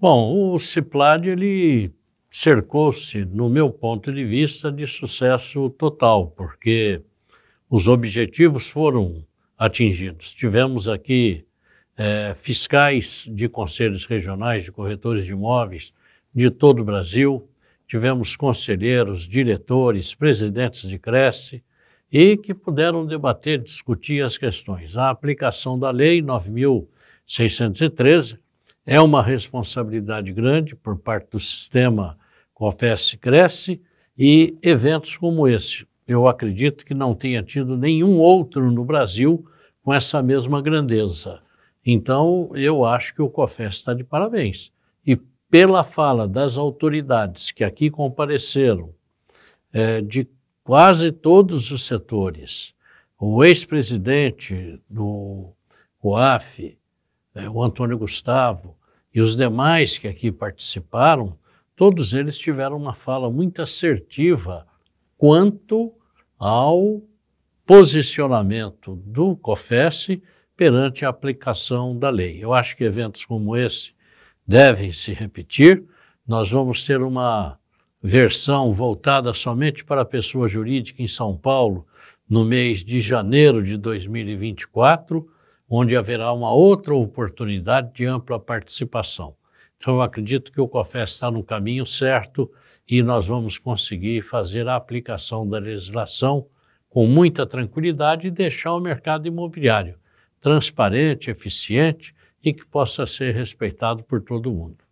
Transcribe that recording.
Bom, o CIPLAD, ele cercou-se, no meu ponto de vista, de sucesso total, porque os objetivos foram atingidos. Tivemos aqui é, fiscais de conselhos regionais, de corretores de imóveis de todo o Brasil, tivemos conselheiros, diretores, presidentes de Cresce, e que puderam debater, discutir as questões. A aplicação da Lei 9613 é uma responsabilidade grande por parte do sistema Confesse Cresce e eventos como esse. Eu acredito que não tenha tido nenhum outro no Brasil com essa mesma grandeza. Então, eu acho que o COFES está de parabéns. E pela fala das autoridades que aqui compareceram, é, de quase todos os setores, o ex-presidente do COAF, é, o Antônio Gustavo e os demais que aqui participaram, todos eles tiveram uma fala muito assertiva quanto ao posicionamento do COFES perante a aplicação da lei. Eu acho que eventos como esse devem se repetir. Nós vamos ter uma versão voltada somente para a pessoa jurídica em São Paulo no mês de janeiro de 2024 onde haverá uma outra oportunidade de ampla participação. Então, eu acredito que o COFES está no caminho certo e nós vamos conseguir fazer a aplicação da legislação com muita tranquilidade e deixar o mercado imobiliário transparente, eficiente e que possa ser respeitado por todo mundo.